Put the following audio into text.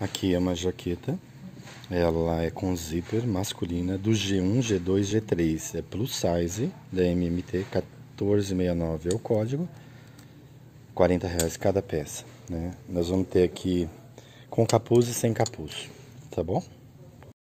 Aqui é uma jaqueta. Ela é com zíper masculina do G1, G2, G3. É plus size da MMT 1469 é o código. 40 reais cada peça, né? Nós vamos ter aqui com capuz e sem capuz, tá bom?